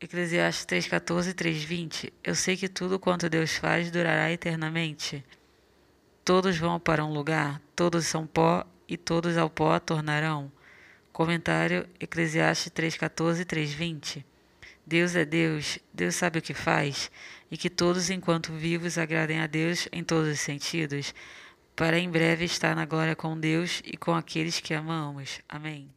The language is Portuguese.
Eclesiastes 3,14 e 3,20 Eu sei que tudo quanto Deus faz durará eternamente. Todos vão para um lugar, todos são pó e todos ao pó tornarão. Comentário Eclesiastes 3,14 e 3,20 Deus é Deus, Deus sabe o que faz, e que todos, enquanto vivos, agradem a Deus em todos os sentidos, para em breve estar na glória com Deus e com aqueles que amamos. Amém.